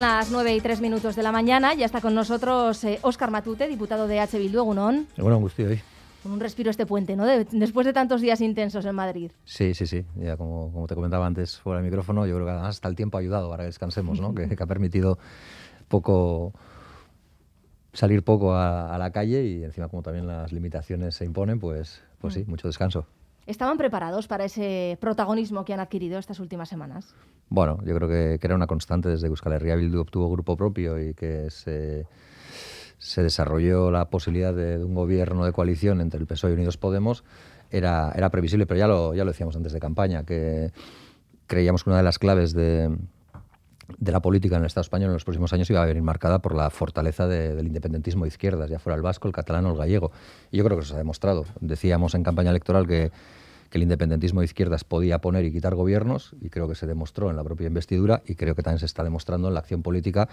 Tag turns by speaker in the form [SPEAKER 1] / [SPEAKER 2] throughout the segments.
[SPEAKER 1] las 9 y 3 minutos de la mañana ya está con nosotros eh, Óscar Matute, diputado de H. Bildu, Bueno,
[SPEAKER 2] un Gustio, hoy.
[SPEAKER 1] Con un respiro este puente, ¿no? después de tantos días intensos en Madrid.
[SPEAKER 2] Sí, sí, sí. Ya como, te comentaba antes fuera del micrófono, yo creo que además hasta el tiempo ha ayudado para que descansemos, ¿no? que, ha permitido poco salir poco a, a, la calle y encima como también las limitaciones se imponen, pues, pues mm. sí, mucho descanso.
[SPEAKER 1] ¿Estaban preparados para ese protagonismo que han adquirido estas últimas semanas?
[SPEAKER 2] Bueno, yo creo que, era una constante desde que Euskal Herria Bildu obtuvo grupo propio y que se desarrolló la posibilidad de, un gobierno de coalición entre el PSOE y Unidos Podemos, era, era previsible, pero ya lo, ya lo decíamos antes de campaña, que creíamos que una de las claves de, de la política en el Estado español en los próximos años iba a venir marcada por la fortaleza del independentismo de izquierdas, ya fuera el vasco, el catalán o el gallego. Y yo creo que eso se ha demostrado. Decíamos en campaña electoral que, el independentismo de izquierdas podía poner y quitar gobiernos, y creo que se demostró en la propia investidura, y creo que también se está demostrando en la acción política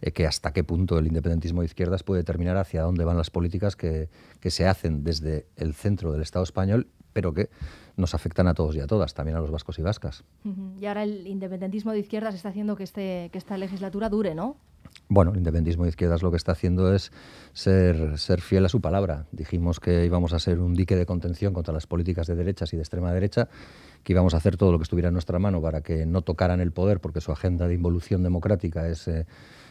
[SPEAKER 2] eh, que hasta qué punto el independentismo de izquierdas puede determinar hacia dónde van las políticas que, que se hacen desde el centro del Estado español, pero que nos afectan a todos y a todas, también a los vascos y vascas.
[SPEAKER 1] Y ahora el independentismo de izquierdas está haciendo este, que, esta legislatura dure, ¿no?
[SPEAKER 2] Bueno, el independentismo de izquierdas lo que está haciendo es ser, ser, fiel a su palabra. Dijimos que íbamos a ser un dique de contención contra las políticas de derechas y de extrema derecha, que íbamos a hacer todo lo que estuviera en nuestra mano para que no tocaran el poder, porque su agenda de involución democrática es, eh,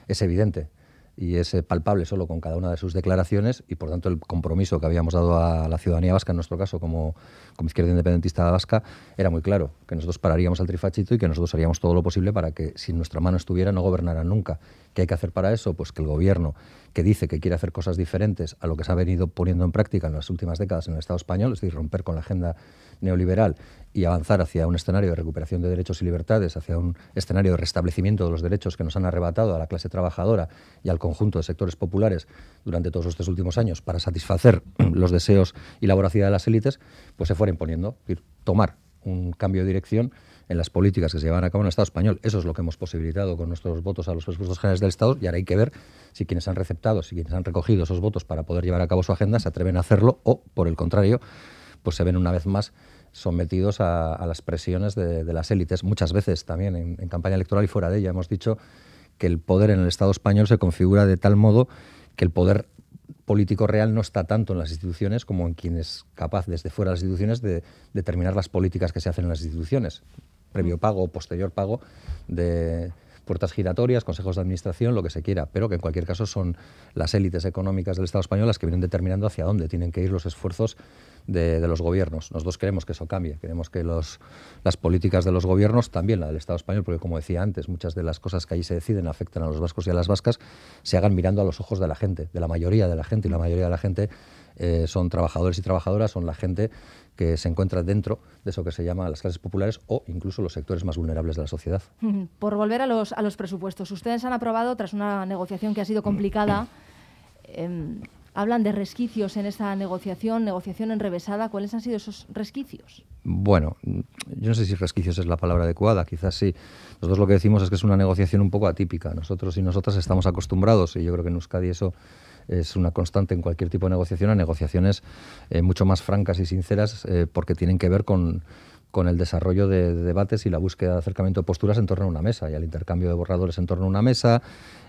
[SPEAKER 2] es evidente y es eh, palpable solo con cada una de sus declaraciones y por tanto el compromiso que habíamos dado a la ciudadanía vasca, en nuestro caso como, como izquierda independentista vasca, era muy claro, que nosotros pararíamos al trifachito y que nosotros haríamos todo lo posible para que si nuestra mano estuviera no gobernara nunca. ¿Qué hay que hacer para eso? Pues que el gobierno que dice que quiere hacer cosas diferentes a lo que se ha venido poniendo en práctica en las últimas décadas en el Estado español, es decir, romper con la agenda neoliberal y avanzar hacia un escenario de recuperación de derechos y libertades, hacia un escenario de restablecimiento de los derechos que nos han arrebatado a la clase trabajadora y al conjunto de sectores populares durante todos estos últimos años para satisfacer los deseos y la voracidad de las élites, pues se fuera imponiendo. Es tomar un cambio de dirección en las políticas que se llevan a cabo en el Estado español. Eso es lo que hemos posibilitado con nuestros votos a los presupuestos generales del Estado y ahora hay que ver si quienes han receptado, si quienes han recogido esos votos para poder llevar a cabo su agenda se atreven a hacerlo o, por el contrario, pues se ven una vez más sometidos a, las presiones de, las élites, muchas veces también en, en campaña electoral y fuera de ella. Hemos dicho que el poder en el Estado español se configura de tal modo que el poder político real no está tanto en las instituciones como en quien es capaz desde fuera de las instituciones de determinar las políticas que se hacen en las instituciones, previo mm. pago o posterior pago de puertas giratorias, consejos de administración, lo que se quiera, pero que en cualquier caso son las élites económicas del Estado español las que vienen determinando hacia dónde tienen que ir los esfuerzos de, los gobiernos. Nosotros queremos que eso cambie, queremos que los, las políticas de los gobiernos, también la del Estado español, porque como decía antes, muchas de las cosas que allí se deciden afectan a los vascos y a las vascas, se hagan mirando a los ojos de la gente, de la mayoría de la gente, y la mayoría de la gente eh, son trabajadores y trabajadoras, son la gente que se encuentra dentro de eso que se llama las clases populares o incluso los sectores más vulnerables de la sociedad.
[SPEAKER 1] Por volver a los, a los presupuestos, ustedes han aprobado, tras una negociación que ha sido complicada, em, hablan de resquicios en esta negociación, negociación enrevesada. ¿Cuáles han sido esos resquicios?
[SPEAKER 2] Bueno, yo no sé si resquicios es la palabra adecuada, quizás sí. Nosotros lo que decimos es que es una negociación un poco atípica. Nosotros y nosotras estamos acostumbrados, y yo creo que en Euskadi eso es una constante en cualquier tipo de negociación, a negociaciones eh, mucho más francas y sinceras eh, porque tienen que ver con con el desarrollo de, debates y la búsqueda de acercamiento de posturas en torno a una mesa y al intercambio de borradores en torno a una mesa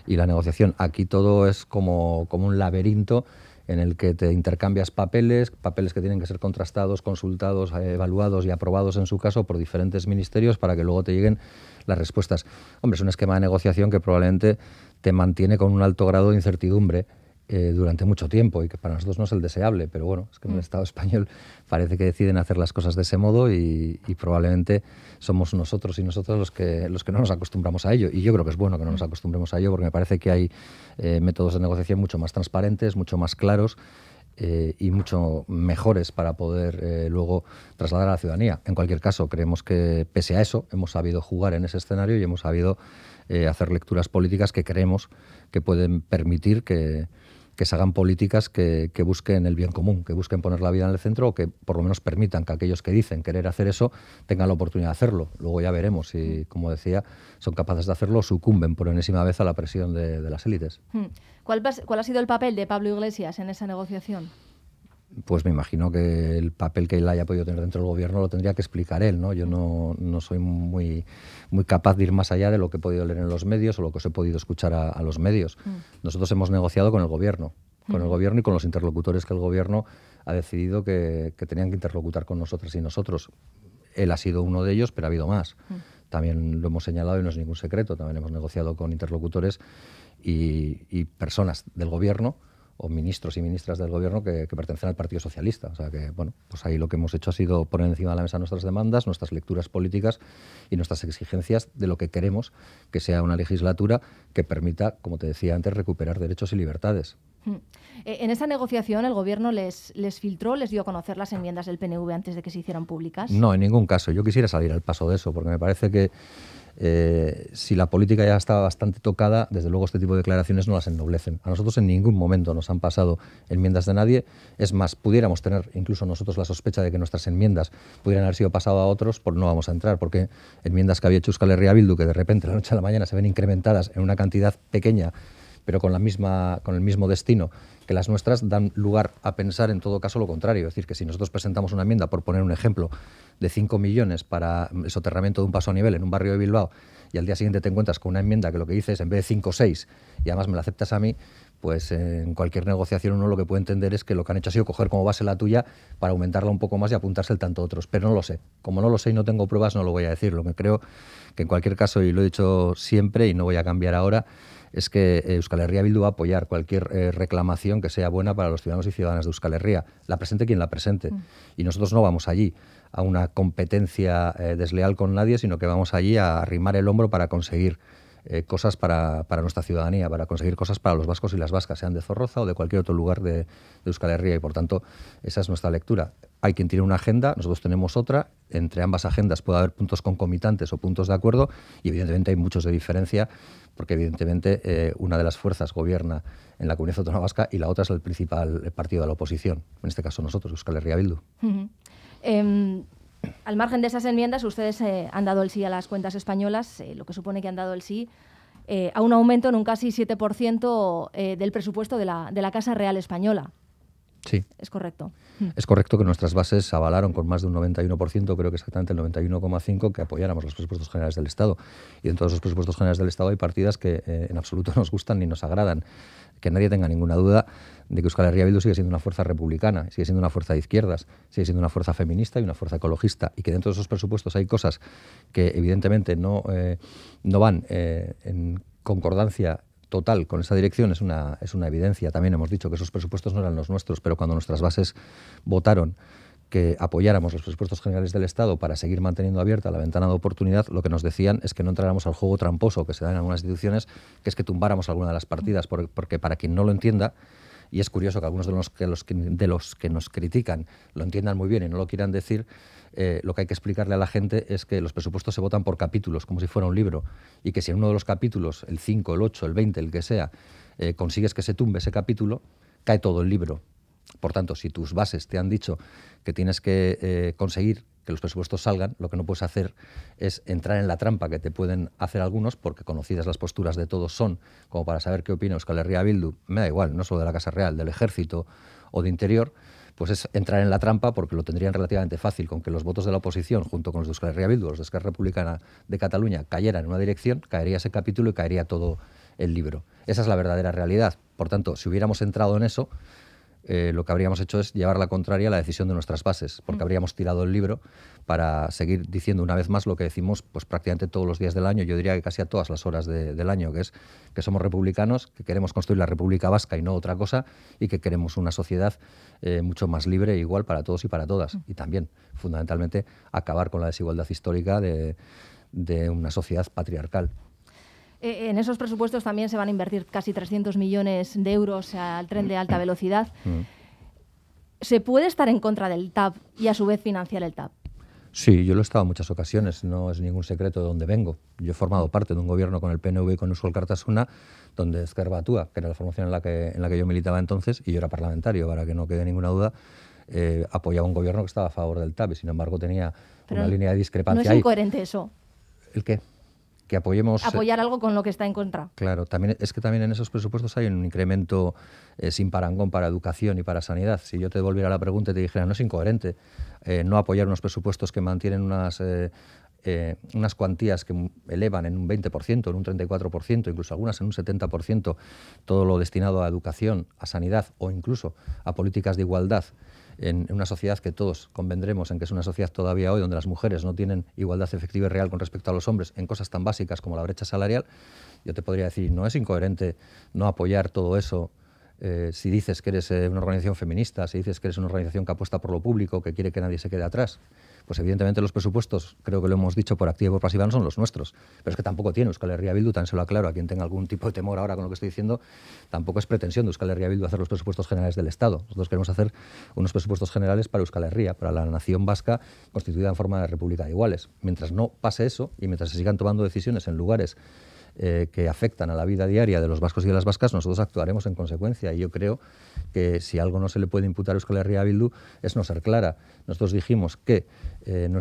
[SPEAKER 2] y la negociación. Aquí todo es como, como un laberinto en el que te intercambias papeles, papeles que tienen que ser contrastados, consultados, eh, evaluados y aprobados en su caso por diferentes ministerios para que luego te lleguen las respuestas. Hombre, es un esquema de negociación que probablemente te mantiene con un alto grado de incertidumbre eh, durante mucho tiempo y que para nosotros no es el deseable, pero bueno, es que en el mm. Estado español parece que deciden hacer las cosas de ese modo y, probablemente somos nosotros y nosotros los que, los que no nos acostumbramos a ello. Y yo creo que es bueno que no nos mm. acostumbremos a ello porque me parece que hay eh, métodos de negociación mucho más transparentes, mucho más claros. Eh, y mucho mejores para poder luego trasladar a la ciudadanía. En cualquier caso, creemos que pese a eso hemos sabido jugar en ese escenario y hemos sabido hacer lecturas políticas que creemos que pueden permitir que, que se hagan políticas que, busquen el bien común, que busquen poner la vida en el centro o que por lo menos permitan que aquellos que dicen querer hacer eso tengan la oportunidad de hacerlo. Luego ya veremos si, mm. como decía, son capaces de hacerlo o sucumben por enésima vez a la presión de, las élites.
[SPEAKER 1] Mm. ¿Cuál ha sido el papel de Pablo Iglesias en esa negociación?
[SPEAKER 2] pues me imagino que el papel que él haya podido tener dentro del gobierno lo tendría que explicar él, ¿no? Yo no, soy muy, muy capaz de ir más allá de lo que he podido leer en los medios o lo que os he podido escuchar a, los medios. Mm. Nosotros hemos negociado con el gobierno, con el gobierno y con los interlocutores que el gobierno ha decidido que, tenían que interlocutar con nosotras y nosotros. Él ha sido uno de ellos, pero ha habido más. Mm. También lo hemos señalado y no es ningún secreto. También hemos negociado con interlocutores y personas del gobierno o ministros y ministras del gobierno que, pertenecen al Partido Socialista. O sea que, bueno, pues ahí lo que hemos hecho ha sido poner encima de la mesa nuestras demandas, nuestras lecturas políticas y nuestras exigencias de lo que queremos que sea una legislatura que permita, como te decía antes, recuperar derechos y libertades. Hmm.
[SPEAKER 1] Eh, en esa negociación, ¿el gobierno les filtró, les dio a conocer las enmiendas del PNV antes de que se hicieran públicas? No,
[SPEAKER 2] en ningún caso. Yo quisiera salir al paso de eso, porque me parece que eh, si la política ya estaba bastante tocada, desde luego este tipo de declaraciones no las ennoblecen. A nosotros en ningún momento nos han pasado enmiendas de nadie. Es más, pudiéramos tener incluso nosotros la sospecha de que nuestras enmiendas pudieran haber sido pasadas a otros, pues no vamos a entrar, porque enmiendas que había hecho Euskal Herria Bildu, que de repente la noche a la mañana se ven incrementadas en una cantidad pequeña, pero con, la misma, con el mismo destino que las nuestras dan lugar a pensar en todo caso lo contrario. Es decir, que si nosotros presentamos una enmienda, por poner un ejemplo, de 5 millones para mm, el soterramiento de un paso a nivel en un barrio de Bilbao, y al día siguiente te encuentras con una enmienda que lo que dices es en vez de 5 o 6, y además me la aceptas a mí, pues eh, en cualquier negociación uno lo que puede entender es que lo que han hecho ha sido coger como base la tuya para aumentarla un poco más y apuntarse el tanto a otros. Pero no lo sé. Como no lo sé y no tengo pruebas, no lo voy a decir. Lo que creo que en cualquier caso, y lo he dicho siempre y no voy a cambiar ahora, es que eh, Euskal Herria Bildu va a apoyar cualquier eh, reclamación que sea buena para los ciudadanos y ciudadanas de Euskal Herria, la presente quien la presente. Mm. Y nosotros no vamos allí a una competencia eh, desleal con nadie, sino que vamos allí a arrimar el hombro para conseguir cosas para, nuestra ciudadanía, para conseguir cosas para los vascos y las vascas, sean de Zorroza o de cualquier otro lugar de, de, Euskal Herria. Y por tanto, esa es nuestra lectura hay quien tiene una agenda, nosotros tenemos otra, entre ambas agendas puede haber puntos concomitantes o puntos de acuerdo y evidentemente hay muchos de diferencia porque evidentemente eh, una de las fuerzas gobierna en la comunidad autónoma vasca y la otra es el principal partido de la oposición, en este caso nosotros, Euskal Herria Bildu.
[SPEAKER 1] Em, al margen de esas enmiendas, ustedes eh, han dado el sí a las cuentas españolas, eh, lo que supone que han dado el sí a un aumento en un casi 7% del presupuesto de la Casa Real Española. Sí. Es correcto.
[SPEAKER 2] Es correcto que nuestras bases avalaron con más de un 91%, creo que exactamente el 91,5%, que apoyáramos los presupuestos generales del Estado. Y en todos los presupuestos generales del Estado hay partidas que eh, en absoluto nos gustan ni nos agradan. Que nadie tenga ninguna duda de que Euskal Herria Bildu sigue siendo una fuerza republicana, sigue siendo una fuerza de izquierdas, sigue siendo una fuerza feminista y una fuerza ecologista. Y que dentro de esos presupuestos hay cosas que evidentemente no, eh, no van eh, en concordancia total con esa dirección es una, es una evidencia. También hemos dicho que esos presupuestos no eran los nuestros, pero cuando nuestras bases votaron que apoyáramos los presupuestos generales del Estado para seguir manteniendo abierta la ventana de oportunidad, lo que nos decían es que no entráramos al juego tramposo que se da en algunas instituciones, que es que tumbáramos alguna de las partidas, porque para quien no lo entienda, y es curioso que algunos de los que, de los que nos critican lo entiendan muy bien y no lo quieran decir, eh, lo que hay que explicarle a la gente es que los presupuestos se votan por capítulos, como si fuera un libro, y que si en uno de los capítulos, el 5, el 8, el 20, el que sea, eh, consigues que se tumbe ese capítulo, cae todo el libro. Por tanto, si tus bases te han dicho que tienes que eh, conseguir que los presupuestos salgan, lo que no puedes hacer es entrar en la trampa que te pueden hacer algunos, porque conocidas las posturas de todos son, como para saber qué opina Euskal Herria Bildu, me da igual, no solo de la Casa Real, del Ejército o de Interior, pues es entrar en la trampa porque lo tendrían relativamente fácil con que los votos de la oposición, junto con los de Euskal Herria Bildu, los de Esquerra Republicana de Cataluña, cayeran en una dirección, caería ese capítulo y caería todo el libro. Esa es la verdadera realidad. Por tanto, si hubiéramos entrado en eso, eh, lo que habríamos hecho es llevar la contraria a la decisión de nuestras bases, porque mm. habríamos tirado el libro para seguir diciendo una vez más lo que decimos pues, prácticamente todos los días del año, yo diría que casi a todas las horas del año, que es que somos republicanos, que queremos construir la República Vasca y no otra cosa, y que queremos una sociedad eh, mucho más libre e igual para todos y para todas. Mm. Y también, fundamentalmente, acabar con la desigualdad histórica de una sociedad patriarcal.
[SPEAKER 1] Eh, en esos presupuestos también se van a invertir casi 300 millones de euros al tren de alta velocidad. Mm. Mm. ¿Se puede estar en contra del TAP y a su vez financiar el TAP?
[SPEAKER 2] Sí, yo lo he estado en muchas ocasiones, no es ningún secreto de dónde vengo. Yo he formado parte de un gobierno con el PNV y con Usual Cartasuna, donde Esquerra que era la formación en la que, en la que yo militaba entonces, y yo era parlamentario, para que no quede ninguna duda, eh, apoyaba un gobierno que estaba a favor del TAP y sin embargo tenía una línea de discrepancia. ¿No es
[SPEAKER 1] incoherente eso?
[SPEAKER 2] ¿El qué? que apoyemos... Eh, apoyar
[SPEAKER 1] algo con lo que está en contra.
[SPEAKER 2] Claro, también, es que también en esos presupuestos hay un incremento eh, sin parangón para educación y para sanidad. Si yo te devolviera la pregunta y te dijera, no es incoherente eh, no apoyar unos presupuestos que mantienen unas... unas cuantías que elevan en un 20%, en un 34%, incluso algunas en un 70%, todo lo destinado a educación, a sanidad o incluso a políticas de igualdad en una sociedad que todos convendremos en que es una sociedad todavía hoy donde las mujeres no tienen igualdad efectiva y real con respecto a los hombres en cosas tan básicas como la brecha salarial, yo te podría decir, no es incoherente no apoyar todo eso eh, si dices que eres eh, una organización feminista, si dices que eres una organización que apuesta por lo público, que quiere que nadie se quede atrás pues evidentemente los presupuestos, creo que lo hemos dicho por activo y por pasiva, no son los nuestros. Pero es que tampoco tiene Euskal Herria Bildu, tan se lo aclaro a quien tenga algún tipo de temor ahora con lo que estoy diciendo, tampoco es pretensión de Euskal Herria Bildu hacer los presupuestos generales del Estado. Nosotros queremos hacer unos presupuestos generales para Euskal Herria, para la nación vasca constituida en forma de república de iguales. Mientras no pase eso y mientras se sigan tomando decisiones en lugares eh, que afectan a la vida diaria de los vascos y de las vascas, nosotros actuaremos en consecuencia. Y yo creo que si algo no se le puede imputar a Euskal Herria Bildu es no ser clara. Nosotros dijimos que eh, lo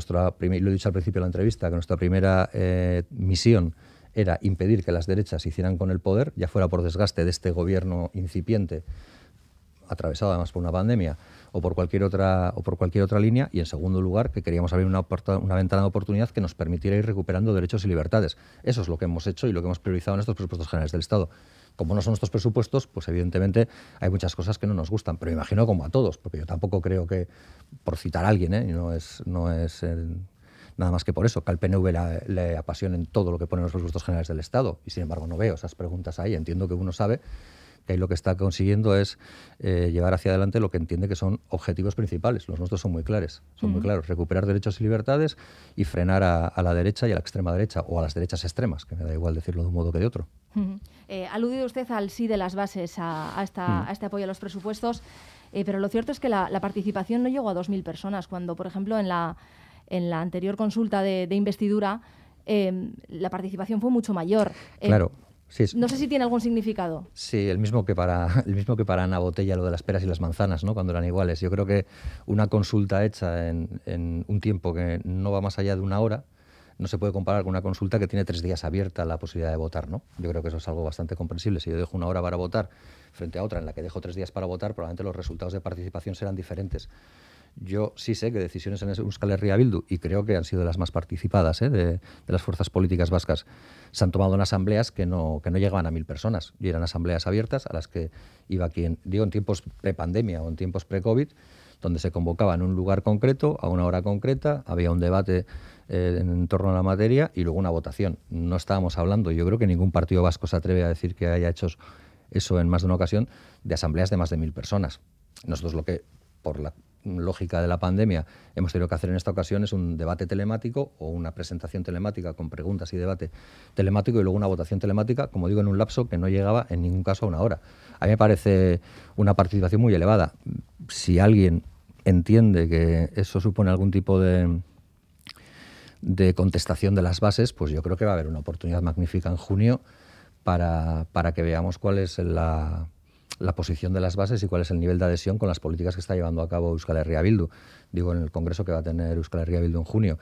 [SPEAKER 2] he dicho al principio de la entrevista, que nuestra primera eh, misión era impedir que las derechas hicieran con el poder, ya fuera por desgaste de este gobierno incipiente, atravesado además por una pandemia, o por cualquier otra, o por cualquier otra línea. Y en segundo lugar, que queríamos abrir una, una ventana de oportunidad que nos permitiera ir recuperando derechos y libertades. Eso es lo que hemos hecho y lo que hemos priorizado en estos presupuestos generales del Estado como no son estos presupuestos, pues evidentemente hay muchas cosas que no nos gustan, pero imagino como a todos, porque yo tampoco creo que, por citar a alguien, ¿eh? no es, no es eh, nada más que por eso, que al PNV le le apasionen todo lo que ponen los presupuestos generales del Estado, y sin embargo no veo esas preguntas ahí, entiendo que uno sabe que lo que está consiguiendo es eh, llevar hacia adelante lo que entiende que son objetivos principales. Los nuestros son muy claros, son muy claros. Recuperar derechos y libertades y frenar a, la derecha y a la extrema derecha o a las derechas extremas, que me da igual decirlo de un modo que de otro.
[SPEAKER 1] Uh aludido usted al sí de las bases, a, mm. este apoyo a los presupuestos, eh, pero lo cierto es que la, participación no llegó a 2.000 personas, cuando, por ejemplo, en la, en la anterior consulta de, investidura, la participación fue mucho mayor. claro. No sé si tiene algún significado.
[SPEAKER 2] Sí, el mismo que para el mismo que para Ana Botella lo de las peras y las manzanas, ¿no? Cuando eran iguales. Yo creo que una consulta hecha en, en un tiempo que no va más allá de una hora no se puede comparar con una consulta que tiene tres días abierta la posibilidad de votar, ¿no? Yo creo que eso es algo bastante comprensible. Si yo dejo una hora para votar frente a otra en la que dejo tres días para votar, probablemente los resultados de participación serán diferentes. Yo sí sé que decisiones en Euskal Herria Bildu, y creo que han sido de las más participadas ¿eh? de, las fuerzas políticas vascas, se han tomado en asambleas que no, que no llegaban a mil personas, y eran asambleas abiertas a las que iba quien, digo, en tiempos pre-pandemia o en tiempos pre-COVID, donde se convocaba en un lugar concreto, a una hora concreta, había un debate eh, en torno a la materia y luego una votación. No estábamos hablando, yo creo que ningún partido vasco se atreve a decir que haya hecho eso en más de una ocasión, de asambleas de más de mil personas. Nosotros lo que, por la lógica de la pandemia, hemos tenido que hacer en esta ocasión es un debate telemático o una presentación telemática con preguntas y debate telemático y luego una votación telemática, como digo, en un lapso que no llegaba en ningún caso a una hora. A mí me parece una participación muy elevada. Si alguien entiende que eso supone algún tipo de, de contestación de las bases, pues yo creo que va a haber una oportunidad magnífica en junio para, para que veamos cuál es la la posición de las bases y cuál es el nivel de adhesión con las políticas que está llevando a cabo Euskal Herria Bildu. Digo, en el congreso que va a tener Euskal Herria Bildu en junio.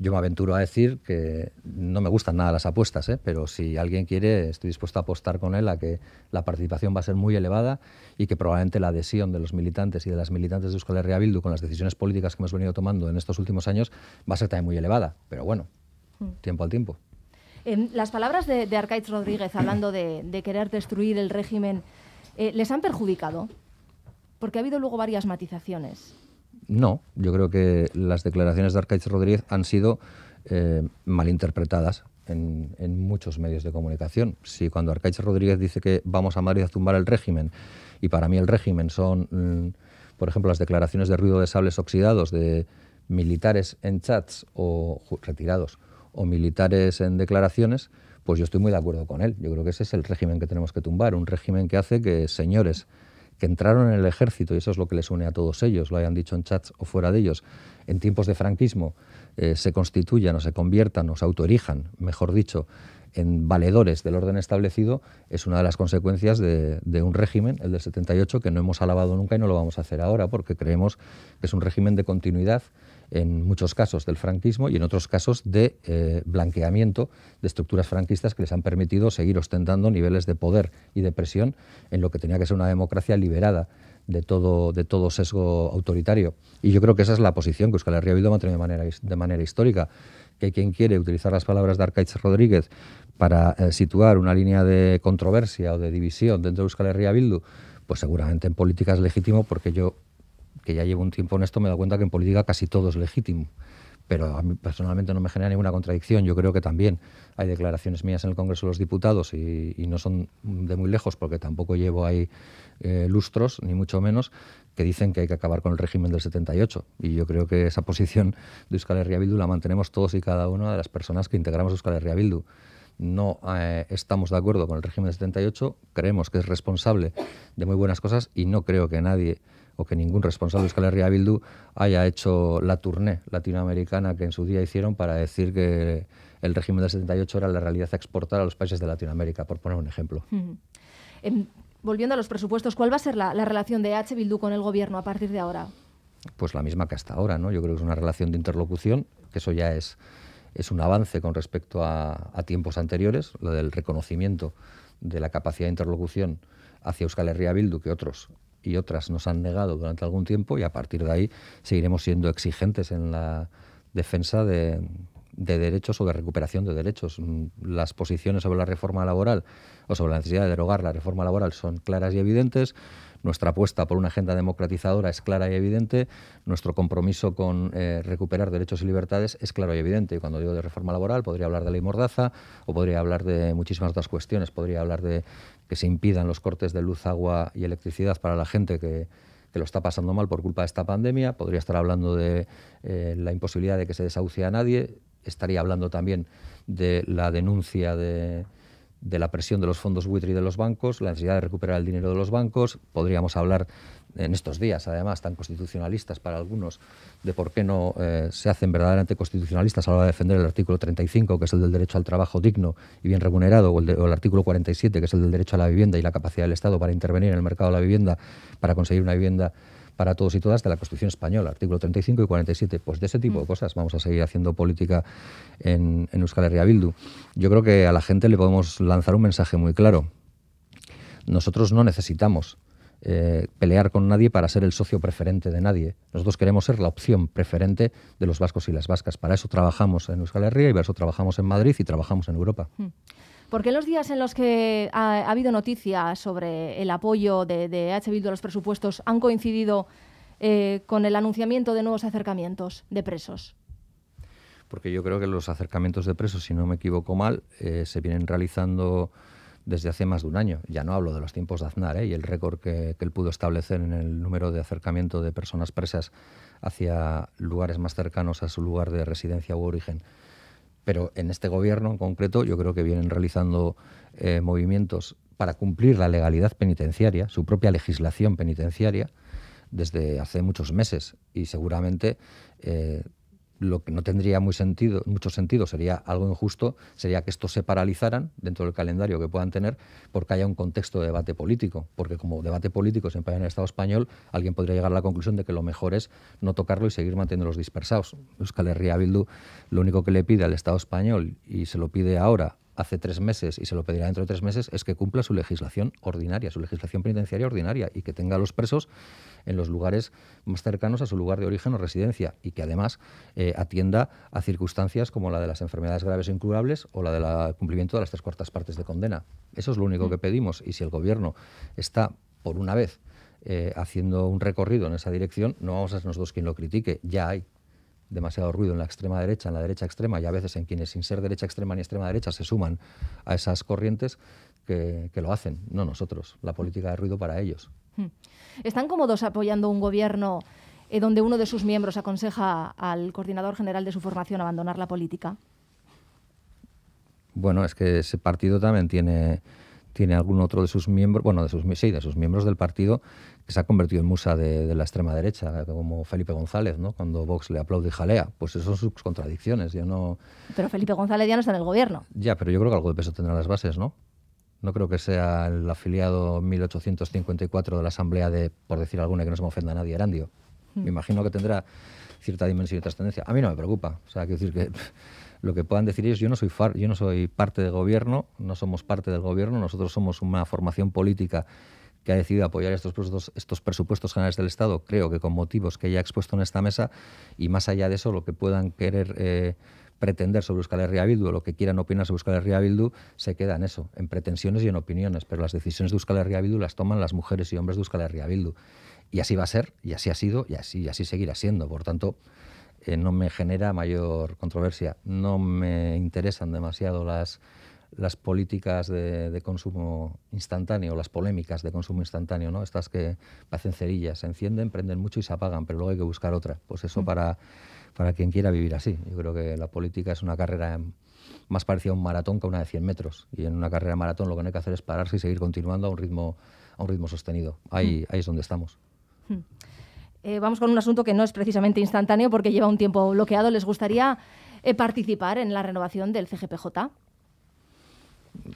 [SPEAKER 2] Yo me aventuro a decir que no me gustan nada las apuestas, ¿eh? pero si alguien quiere, estoy dispuesto a apostar con él a que la participación va a ser muy elevada y que probablemente la adhesión de los militantes y de las militantes de Euskal Herria Bildu con las decisiones políticas que hemos venido tomando en estos últimos años va a ser también muy elevada. Pero bueno, mm. tiempo al tiempo.
[SPEAKER 1] en em, las palabras de, de Arcaiz Rodríguez hablando de querer destruir el régimen eh, ¿les han perjudicado? Porque ha habido luego varias matizaciones.
[SPEAKER 2] No, yo creo que las declaraciones de Arcaiz Rodríguez han sido eh, malinterpretadas en, muchos medios de comunicación. Si cuando Arcaiche Rodríguez dice que vamos a Madrid a tumbar el régimen, y para mí el régimen son, mm, por ejemplo, las declaraciones de ruido de sables oxidados de militares en chats o retirados o militares en declaraciones, pues yo estoy muy de acuerdo con él. Yo creo que ese es el régimen que tenemos que tumbar, un régimen que hace que señores que entraron en el ejército, y eso es lo que les une a todos ellos, lo hayan dicho en chats o fuera de ellos, en tiempos de franquismo, eh, se constituyan o se conviertan o se autorijan, mejor dicho, en valedores del orden establecido, es una de las consecuencias de, de, un régimen, el del 78, que no hemos alabado nunca y no lo vamos a hacer ahora, porque creemos que es un régimen de continuidad en muchos casos del franquismo y en otros casos de eh, blanqueamiento de estructuras franquistas que les han permitido seguir ostentando niveles de poder y de presión en lo que tenía que ser una democracia liberada de todo, de todo sesgo autoritario. Y yo creo que esa es la posición que Euskal Herria Bildu de manera, de manera histórica, que quien quiere utilizar las palabras de Arcaitz Rodríguez para eh, situar una línea de controversia o de división dentro de Euskal Herria Bildu, pues seguramente en política es legítimo porque yo que ya llevo un tiempo en esto, me he cuenta que en política casi todo es legítimo. Pero a mí personalmente no me genera ninguna contradicción. Yo creo que también hay declaraciones mías en el Congreso de los Diputados y, no son de muy lejos, porque tampoco llevo ahí eh, lustros, ni mucho menos, que dicen que hay que acabar con el régimen del 78. Y yo creo que esa posición de Euskal Herria Bildu la mantenemos todos y cada una de las personas que integramos Euskal Herria Bildu no eh, estamos de acuerdo con el régimen del 78, creemos que es responsable de muy buenas cosas y no creo que nadie o que ningún responsable de Euskal Bildu haya hecho la tournée latinoamericana que en su día hicieron para decir que el régimen del 78 era la realidad a exportar a los países de Latinoamérica, por poner un ejemplo.
[SPEAKER 1] Em, volviendo a los presupuestos, ¿cuál va a ser la, la relación de H. Bildu con el gobierno a partir de ahora?
[SPEAKER 2] Pues la misma que hasta ahora, ¿no? Yo creo que es una relación de interlocución, que eso ya es es un avance con respecto a, tiempos anteriores, lo del reconocimiento de la capacidad de interlocución hacia Euskal Herria Bildu que otros y otras nos han negado durante algún tiempo y a partir de ahí seguiremos siendo exigentes en la defensa de derechos o de recuperación de derechos. Las posiciones sobre la reforma laboral o sobre la necesidad de derogar la reforma laboral son claras y evidentes. Nuestra apuesta por una agenda democratizadora es clara y evidente, nuestro compromiso con eh, recuperar derechos y libertades es claro y evidente. Y cuando digo de reforma laboral, podría hablar de ley mordaza o podría hablar de muchísimas otras cuestiones, podría hablar de que se impidan los cortes de luz, agua y electricidad para la gente que, lo está pasando mal por culpa de esta pandemia, podría estar hablando de eh, la imposibilidad de que se desahucie a nadie, estaría hablando también de la denuncia de de la presión de los fondos buitre y de los bancos, la necesidad de recuperar el dinero de los bancos. Podríamos hablar en estos días, además, tan constitucionalistas para algunos, de por qué no eh, se hacen verdaderamente constitucionalistas a la hora de defender el artículo 35, que es el del derecho al trabajo digno y bien remunerado, el, o el artículo 47, que es el del derecho a la vivienda y la capacidad del Estado para intervenir en el mercado de la vivienda para conseguir una vivienda para todos y todas de la Constitución española, artículo 35 y 47. Pues de ese tipo mm. de cosas vamos a seguir haciendo política en, Euskal Herria Bildu. Yo creo que a la gente le podemos lanzar un mensaje muy claro. Nosotros no necesitamos eh, pelear con nadie para ser el socio preferente de nadie. Nosotros queremos ser la opción preferente de los vascos y las vascas. Para eso trabajamos en Euskal Herria y para eso trabajamos en Madrid y trabajamos en Europa. Mm.
[SPEAKER 1] Porque los días en los que ha, habido noticias sobre el apoyo de, de H. a los presupuestos, han coincidido eh, con el anunciamiento de nuevos acercamientos de presos
[SPEAKER 2] porque yo creo que los acercamientos de presos, si no me equivoco mal, eh, se vienen realizando desde hace más de un año. Ya no hablo de los tiempos de Aznar eh, y el récord que, que, él pudo establecer en el número de acercamiento de personas presas hacia lugares más cercanos a su lugar de residencia u origen. Pero en este gobierno en concreto yo creo que vienen realizando eh, movimientos para cumplir la legalidad penitenciaria, su propia legislación penitenciaria, desde hace muchos meses y seguramente eh, lo que no tendría mucho sentido, sería algo injusto, sería que estos se paralizaran dentro del calendario que puedan tener porque haya un contexto de debate político. Porque como debate político se empaña en el Estado español, alguien podría llegar a la conclusión de que lo mejor es no tocarlo y seguir manteniéndolos dispersados. Euskal Herria Bildu lo único que le pide al Estado español y se lo pide ahora hace tres meses y se lo pedirá dentro de tres meses es que cumpla su legislación ordinaria, su legislación penitenciaria ordinaria y que tenga a los presos en los lugares más cercanos a su lugar de origen o residencia y que además eh, atienda a circunstancias como la de las enfermedades graves incurables o la del cumplimiento de las tres cuartas partes de condena. Eso es lo único que mm. pedimos y si el Gobierno está, por una vez, eh, haciendo un recorrido en esa dirección, no vamos a ser nosotros quien lo critique, ya hay demasiado ruido en la extrema derecha, en la derecha extrema y a veces en quienes sin ser derecha extrema ni extrema derecha se suman a esas corrientes que, lo hacen, no nosotros, la mm. política de ruido para ellos. Mm.
[SPEAKER 1] ¿Están cómodos apoyando un gobierno eh, donde uno de sus miembros aconseja al coordinador general de su formación abandonar la política?
[SPEAKER 2] Bueno, es que ese partido también tiene tiene algún otro de sus miembros, bueno, de sus, sí, de sus miembros del partido que se ha convertido en musa de, la extrema derecha, como Felipe González, ¿no? Cuando Vox le aplaude y jalea, pues eso son sus contradicciones, yo no...
[SPEAKER 1] Pero Felipe González ya no está en el gobierno.
[SPEAKER 2] Ya, pero yo creo que algo de peso tendrá las bases, ¿no? No creo que sea el afiliado 1854 de la Asamblea de, por decir alguna que no se me ofenda a nadie, Erandio. Me hmm. imagino que tendrá cierta dimensión y trascendencia. A mí no me preocupa. O sea, quiero decir que lo que puedan decir ellos, yo no soy yo no soy parte del gobierno, no somos parte del gobierno, nosotros somos una formación política que ha decidido apoyar estos presupuestos, estos presupuestos generales del Estado, creo que con motivos que ya he expuesto en esta mesa, y más allá de eso, lo que puedan querer eh, pretender sobre Euskal Herria Bildu, lo que quieran opinar sobre Euskal Herria Bildu, se queda en eso, en pretensiones y en opiniones, pero las decisiones de Euskal Herria Bildu las toman las mujeres y hombres de Euskal Herria Bildu y así va a ser, y así ha sido, y así, así seguirá siendo. Por tanto, eh, no me genera mayor controversia. No me interesan demasiado las, las políticas de, consumo instantáneo, las polémicas de consumo instantáneo, ¿no? Estas que hacen cerillas, se encienden, prenden mucho y se apagan, pero luego hay que buscar otra. Pues eso mm. para, para quien quiera vivir así. Yo creo que la política es una carrera más parecida a un maratón que a una de 100 metros. Y en una carrera maratón lo que no hay que hacer es pararse y seguir continuando a un ritmo, a un ritmo sostenido. Ahí, mm. ahí es donde estamos.
[SPEAKER 1] Hmm. Eh, vamos con un asunto que no es precisamente instantáneo porque lleva un tiempo bloqueado. ¿Les gustaría eh, participar en la renovación del CGPJ?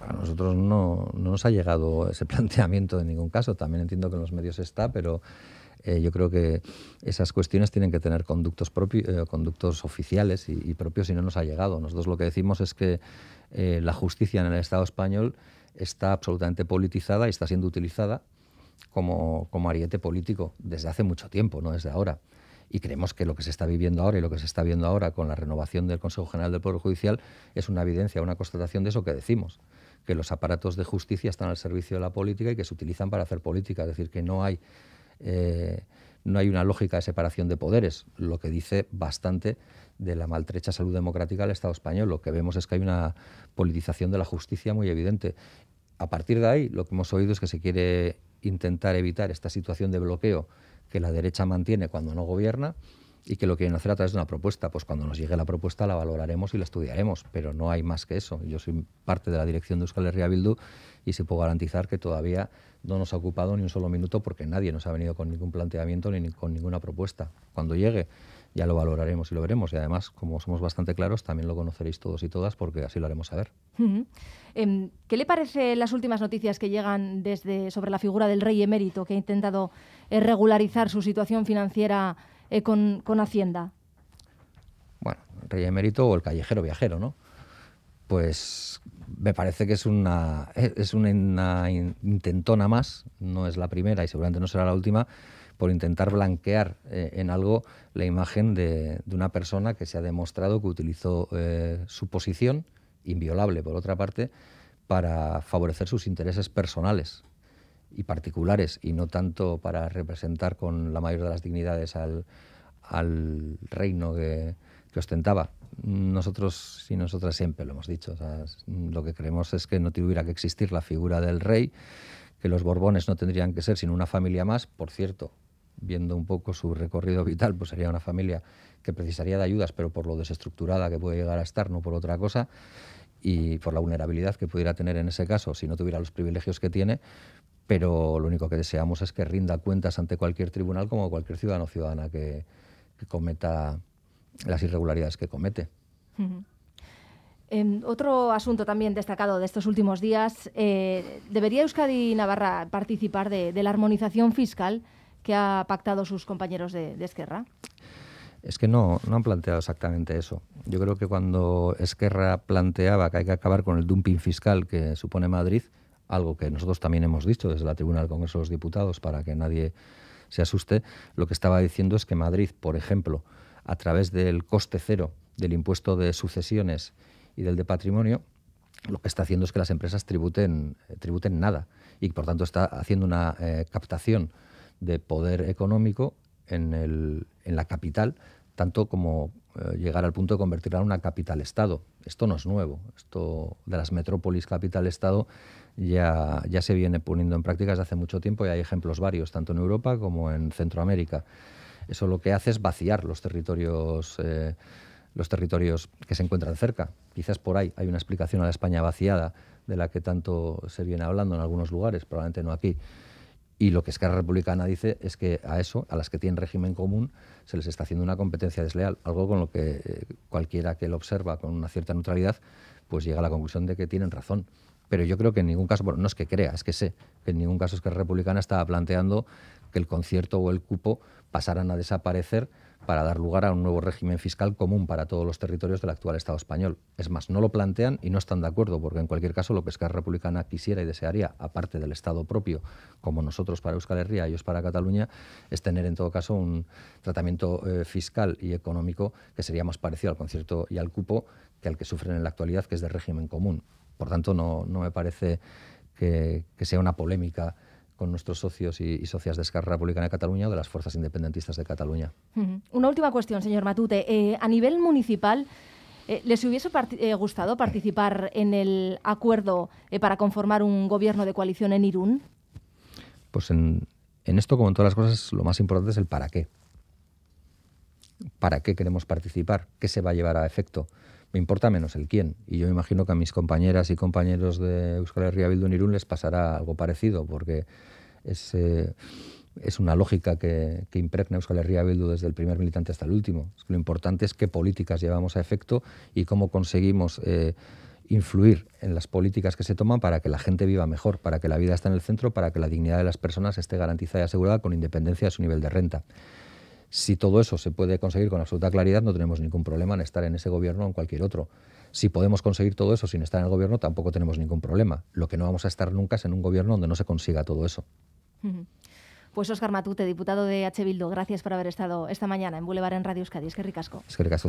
[SPEAKER 2] A nosotros no, nos ha llegado ese planteamiento en ningún caso. También entiendo que en los medios está, pero eh, yo creo que esas cuestiones tienen que tener conductos, propios, conductos oficiales y, y propios y no nos ha llegado. Nosotros lo que decimos es que la justicia en el Estado español está absolutamente politizada y está siendo utilizada como, ariete político desde hace mucho tiempo, no desde ahora. Y creemos que lo que se está viviendo ahora y lo que se está viendo ahora con la renovación del Consejo General del Poder Judicial es una evidencia, una constatación de eso que decimos, que los aparatos de justicia están al servicio de la política y que se utilizan para hacer política, es decir, que no hay, eh, no hay una lógica de separación de poderes, lo que dice bastante de la maltrecha salud democrática del Estado español. Lo que vemos es que hay una politización de la justicia muy evidente. A partir de ahí, lo que hemos oído es que se quiere intentar evitar esta situación de bloqueo que la derecha mantiene cuando no gobierna y que lo quieren hacer a través de una propuesta. Pues cuando nos llegue la propuesta la valoraremos y la estudiaremos, pero no hay más que eso. Yo soy parte de la dirección de Euskal Herria Bildu y se puedo garantizar que todavía no nos ha ocupado ni un solo minuto porque nadie nos ha venido con ningún planteamiento ni con ninguna propuesta. Cuando llegue ya lo valoraremos y lo veremos. Y además, como somos bastante claros, también lo conoceréis todos y todas porque así lo haremos saber.
[SPEAKER 1] Em, ¿Qué le parece las últimas noticias que llegan desde sobre la figura del rey emérito que ha intentado eh, regularizar su situación financiera eh, con, Hacienda?
[SPEAKER 2] Bueno, el rey emérito o el callejero viajero, ¿no? Pues me parece que es una, es una intentona más, no es la primera y seguramente no será la última por intentar blanquear eh, en algo la imagen de, una persona que se ha demostrado que utilizó eh, su posición, inviolable por otra parte, para favorecer sus intereses personales y particulares, y no tanto para representar con la mayor de las dignidades al, reino que, ostentaba. Nosotros y nosotras siempre lo hemos dicho. lo que creemos es que no tuviera que existir la figura del rey, que los Borbones no tendrían que ser sino una familia más. Por cierto, viendo un poco su recorrido vital, pues sería una familia que precisaría de ayudas, pero por lo desestructurada que puede llegar a estar, no por otra cosa, y por la vulnerabilidad que pudiera tener en ese caso, si no tuviera los privilegios que tiene, pero lo único que deseamos es que rinda cuentas ante cualquier tribunal como cualquier ciudadano o ciudadana que, cometa las irregularidades que comete.
[SPEAKER 1] Em, otro asunto también destacado de estos últimos días, eh, ¿debería Euskadi y Navarra participar de la armonización fiscal? que ha pactado sus compañeros de, Esquerra?
[SPEAKER 2] Es que no, no han planteado exactamente eso. Yo creo que cuando Esquerra planteaba que hay que acabar con el dumping fiscal que supone Madrid, algo que nosotros también hemos dicho desde la tribuna del Congreso de los Diputados para que nadie se asuste, lo que estaba diciendo es que Madrid, por ejemplo, a través del coste cero del impuesto de sucesiones y del de patrimonio, lo que está haciendo es que las empresas tributen, eh, tributen nada y por tanto está haciendo una eh, captación de poder económico en, el, la capital, tanto como eh, llegar al punto de convertirla en una capital-estado. Esto no es nuevo, esto de las metrópolis capital-estado ya, ya se viene poniendo en práctica desde hace mucho tiempo y hay ejemplos varios, tanto en Europa como en Centroamérica. Eso lo que hace es vaciar los territorios. Eh, los territorios que se encuentran cerca. Quizás por ahí hay una explicación a la España vaciada de la que tanto se viene hablando en algunos lugares, probablemente no aquí. Y lo que Esquerra Republicana dice es que a eso, a las que tienen régimen común, se les está haciendo una competencia desleal, algo con lo que eh, cualquiera que lo observa con una cierta neutralidad, pues llega a la conclusión de que tienen razón. Pero yo creo que en ningún caso, bueno, no es que crea, es que sé, que en ningún caso Esquerra Republicana estaba planteando que el concierto o el cupo pasaran a desaparecer para dar lugar a un nuevo régimen fiscal común para todos los territorios del actual Estado español. Es más, no lo plantean y no están de acuerdo, porque en cualquier caso lo que Esquerra Republicana quisiera y desearía, aparte del Estado propio, como nosotros para Euskal Herria, ellos para Cataluña, es tener en todo caso un tratamiento eh, fiscal y económico que sería más parecido al concierto y al cupo que al que sufren en la actualidad, que es de régimen común. Por tanto, no, me parece que, que sea una polémica con nuestros socios y, socias de Esquerra Republicana de Cataluña o de las fuerzas independentistas de Cataluña.
[SPEAKER 1] Una última cuestión, señor Matute. Eh, a nivel municipal, eh, ¿les hubiese eh, gustado participar en el acuerdo para conformar un gobierno de coalición en Irún?
[SPEAKER 2] Pues en esto, como en todas las cosas, lo más importante es el para qué. ¿Para qué queremos participar? ¿Qué se va a llevar a efecto? me importa menos el quién. Y yo me imagino que a mis compañeras y compañeros de Euskal Herria Bildu Irún les pasará algo parecido, porque es, eh, una lógica que, impregna Euskal Herria Bildu desde el primer militante hasta el último. Lo importante es qué políticas llevamos a efecto y cómo conseguimos... Eh, influir en las políticas que se toman para que la gente viva mejor, para que la vida esté en el centro, para que la dignidad de las personas esté garantizada y asegurada con independencia de su nivel de renta. Si todo eso se puede conseguir con absoluta claridad, no tenemos ningún problema en estar en ese gobierno o en cualquier otro. Si podemos conseguir todo eso sin estar en el gobierno, tampoco tenemos ningún problema. Lo que no vamos a estar nunca es en un gobierno donde no se consiga todo eso.
[SPEAKER 1] Pues Oscar Matute, diputado de H. Bildo, gracias por haber estado esta mañana en Boulevard en Radio Euskadi. Es que ricasco.
[SPEAKER 2] Es que ricasco,